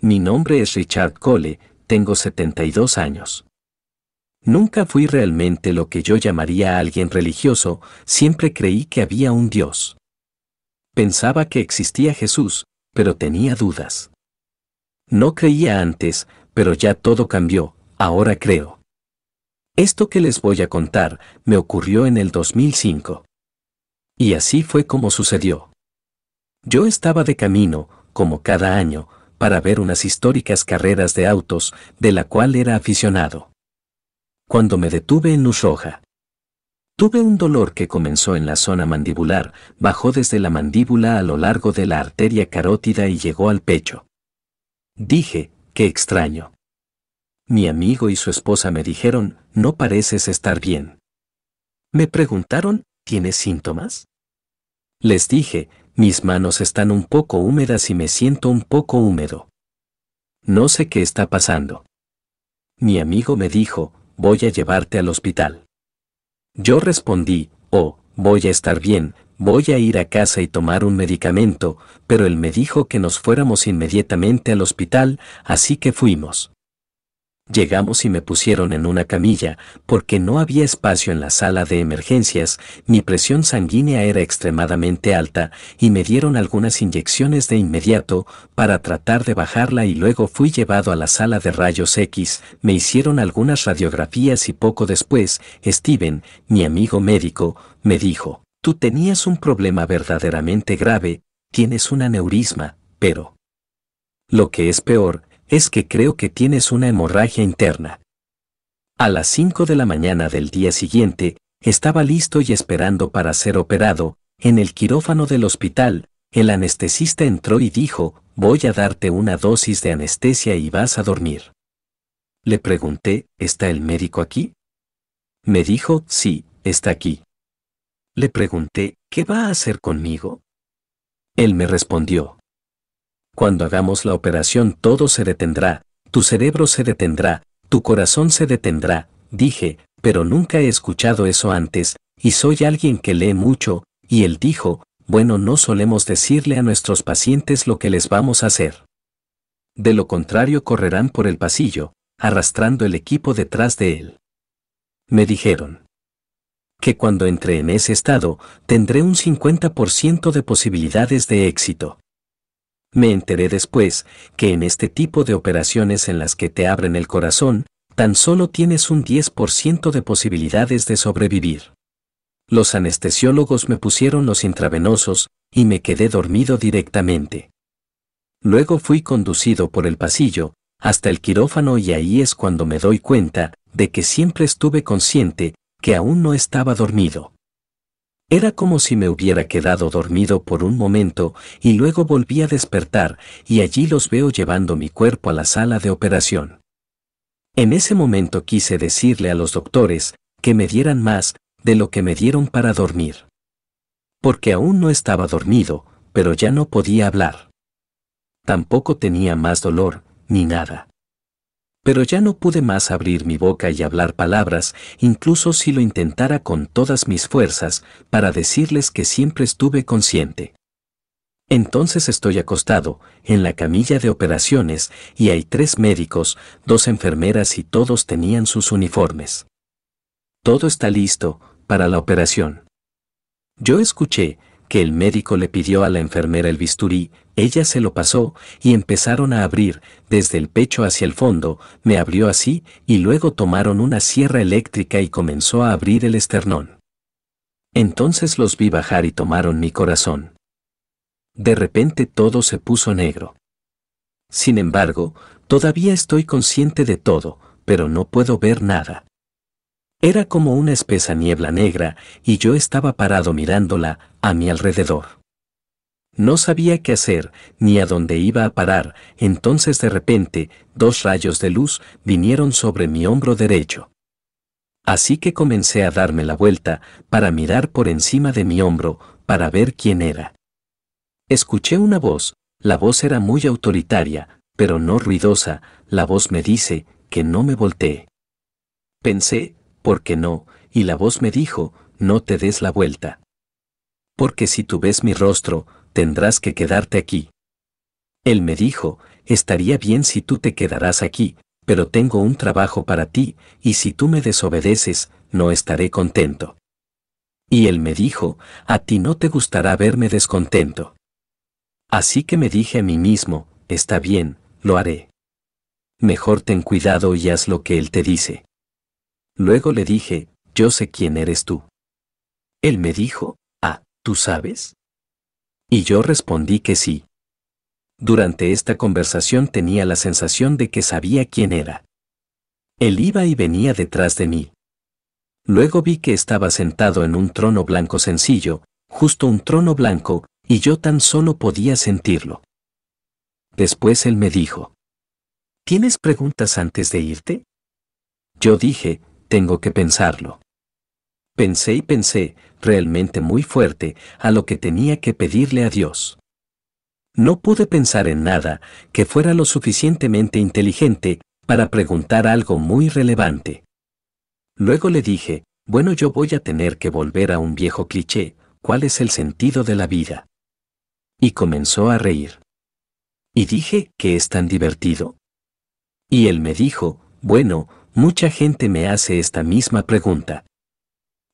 Mi nombre es Richard Cole, tengo 72 años. Nunca fui realmente lo que yo llamaría a alguien religioso, siempre creí que había un Dios. Pensaba que existía Jesús, pero tenía dudas. No creía antes, pero ya todo cambió, ahora creo. Esto que les voy a contar me ocurrió en el 2005. Y así fue como sucedió. Yo estaba de camino, como cada año, para ver unas históricas carreras de autos, de la cual era aficionado. Cuando me detuve en Ushoja, tuve un dolor que comenzó en la zona mandibular, bajó desde la mandíbula a lo largo de la arteria carótida y llegó al pecho. Dije, qué extraño. Mi amigo y su esposa me dijeron, no pareces estar bien. Me preguntaron, ¿tienes síntomas? Les dije, mis manos están un poco húmedas y me siento un poco húmedo. No sé qué está pasando. Mi amigo me dijo, voy a llevarte al hospital. Yo respondí, oh, voy a estar bien, voy a ir a casa y tomar un medicamento, pero él me dijo que nos fuéramos inmediatamente al hospital, así que fuimos llegamos y me pusieron en una camilla, porque no había espacio en la sala de emergencias, mi presión sanguínea era extremadamente alta, y me dieron algunas inyecciones de inmediato, para tratar de bajarla y luego fui llevado a la sala de rayos X, me hicieron algunas radiografías y poco después, Steven, mi amigo médico, me dijo, tú tenías un problema verdaderamente grave, tienes un aneurisma, pero... Lo que es peor, es que creo que tienes una hemorragia interna. A las 5 de la mañana del día siguiente, estaba listo y esperando para ser operado, en el quirófano del hospital, el anestesista entró y dijo, voy a darte una dosis de anestesia y vas a dormir. Le pregunté, ¿está el médico aquí? Me dijo, sí, está aquí. Le pregunté, ¿qué va a hacer conmigo? Él me respondió, cuando hagamos la operación todo se detendrá, tu cerebro se detendrá, tu corazón se detendrá, dije, pero nunca he escuchado eso antes, y soy alguien que lee mucho, y él dijo, bueno, no solemos decirle a nuestros pacientes lo que les vamos a hacer. De lo contrario correrán por el pasillo, arrastrando el equipo detrás de él. Me dijeron que cuando entre en ese estado, tendré un 50% de posibilidades de éxito. Me enteré después que en este tipo de operaciones en las que te abren el corazón, tan solo tienes un 10% de posibilidades de sobrevivir. Los anestesiólogos me pusieron los intravenosos y me quedé dormido directamente. Luego fui conducido por el pasillo hasta el quirófano y ahí es cuando me doy cuenta de que siempre estuve consciente que aún no estaba dormido. Era como si me hubiera quedado dormido por un momento y luego volví a despertar y allí los veo llevando mi cuerpo a la sala de operación. En ese momento quise decirle a los doctores que me dieran más de lo que me dieron para dormir. Porque aún no estaba dormido, pero ya no podía hablar. Tampoco tenía más dolor, ni nada pero ya no pude más abrir mi boca y hablar palabras, incluso si lo intentara con todas mis fuerzas, para decirles que siempre estuve consciente. Entonces estoy acostado, en la camilla de operaciones, y hay tres médicos, dos enfermeras y todos tenían sus uniformes. Todo está listo, para la operación. Yo escuché, que el médico le pidió a la enfermera el bisturí, ella se lo pasó, y empezaron a abrir, desde el pecho hacia el fondo, me abrió así, y luego tomaron una sierra eléctrica y comenzó a abrir el esternón. Entonces los vi bajar y tomaron mi corazón. De repente todo se puso negro. Sin embargo, todavía estoy consciente de todo, pero no puedo ver nada. Era como una espesa niebla negra, y yo estaba parado mirándola, a mi alrededor. No sabía qué hacer, ni a dónde iba a parar, entonces de repente, dos rayos de luz vinieron sobre mi hombro derecho. Así que comencé a darme la vuelta, para mirar por encima de mi hombro, para ver quién era. Escuché una voz, la voz era muy autoritaria, pero no ruidosa, la voz me dice, que no me volteé. Pensé, porque no, y la voz me dijo, no te des la vuelta. Porque si tú ves mi rostro, tendrás que quedarte aquí. Él me dijo, estaría bien si tú te quedarás aquí, pero tengo un trabajo para ti, y si tú me desobedeces, no estaré contento. Y él me dijo, a ti no te gustará verme descontento. Así que me dije a mí mismo, está bien, lo haré. Mejor ten cuidado y haz lo que él te dice. Luego le dije, yo sé quién eres tú. Él me dijo, ah, ¿tú sabes? Y yo respondí que sí. Durante esta conversación tenía la sensación de que sabía quién era. Él iba y venía detrás de mí. Luego vi que estaba sentado en un trono blanco sencillo, justo un trono blanco, y yo tan solo podía sentirlo. Después él me dijo, ¿Tienes preguntas antes de irte? Yo dije, tengo que pensarlo. Pensé y pensé, realmente muy fuerte, a lo que tenía que pedirle a Dios. No pude pensar en nada que fuera lo suficientemente inteligente para preguntar algo muy relevante. Luego le dije, bueno, yo voy a tener que volver a un viejo cliché, ¿cuál es el sentido de la vida? Y comenzó a reír. Y dije, ¿qué es tan divertido? Y él me dijo, bueno, Mucha gente me hace esta misma pregunta.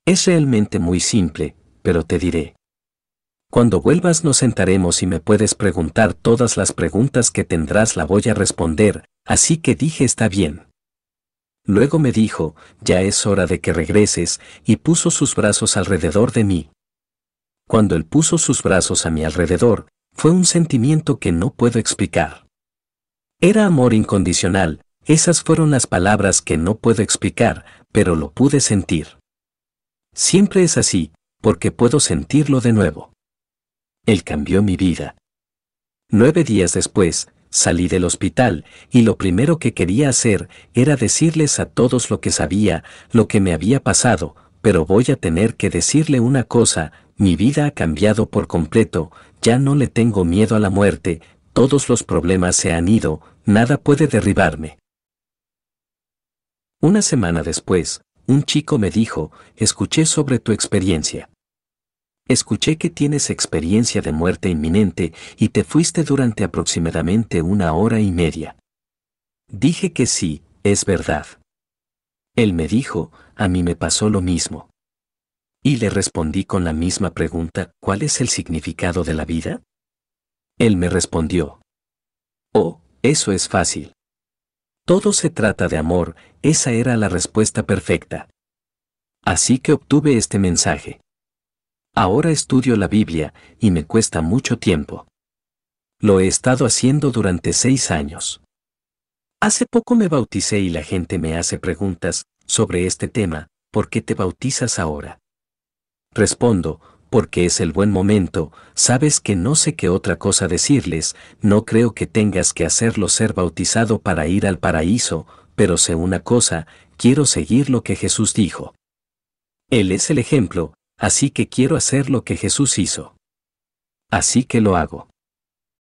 Es realmente muy simple, pero te diré. Cuando vuelvas nos sentaremos y me puedes preguntar todas las preguntas que tendrás la voy a responder, así que dije está bien. Luego me dijo, ya es hora de que regreses, y puso sus brazos alrededor de mí. Cuando él puso sus brazos a mi alrededor, fue un sentimiento que no puedo explicar. Era amor incondicional, esas fueron las palabras que no puedo explicar, pero lo pude sentir. Siempre es así, porque puedo sentirlo de nuevo. Él cambió mi vida. Nueve días después, salí del hospital y lo primero que quería hacer era decirles a todos lo que sabía, lo que me había pasado, pero voy a tener que decirle una cosa, mi vida ha cambiado por completo, ya no le tengo miedo a la muerte, todos los problemas se han ido, nada puede derribarme. Una semana después, un chico me dijo, escuché sobre tu experiencia. Escuché que tienes experiencia de muerte inminente y te fuiste durante aproximadamente una hora y media. Dije que sí, es verdad. Él me dijo, a mí me pasó lo mismo. Y le respondí con la misma pregunta, ¿cuál es el significado de la vida? Él me respondió, oh, eso es fácil. Todo se trata de amor, esa era la respuesta perfecta. Así que obtuve este mensaje. Ahora estudio la Biblia, y me cuesta mucho tiempo. Lo he estado haciendo durante seis años. Hace poco me bauticé y la gente me hace preguntas sobre este tema, ¿por qué te bautizas ahora? Respondo, porque es el buen momento, sabes que no sé qué otra cosa decirles, no creo que tengas que hacerlo ser bautizado para ir al paraíso, pero sé una cosa, quiero seguir lo que Jesús dijo. Él es el ejemplo, así que quiero hacer lo que Jesús hizo. Así que lo hago.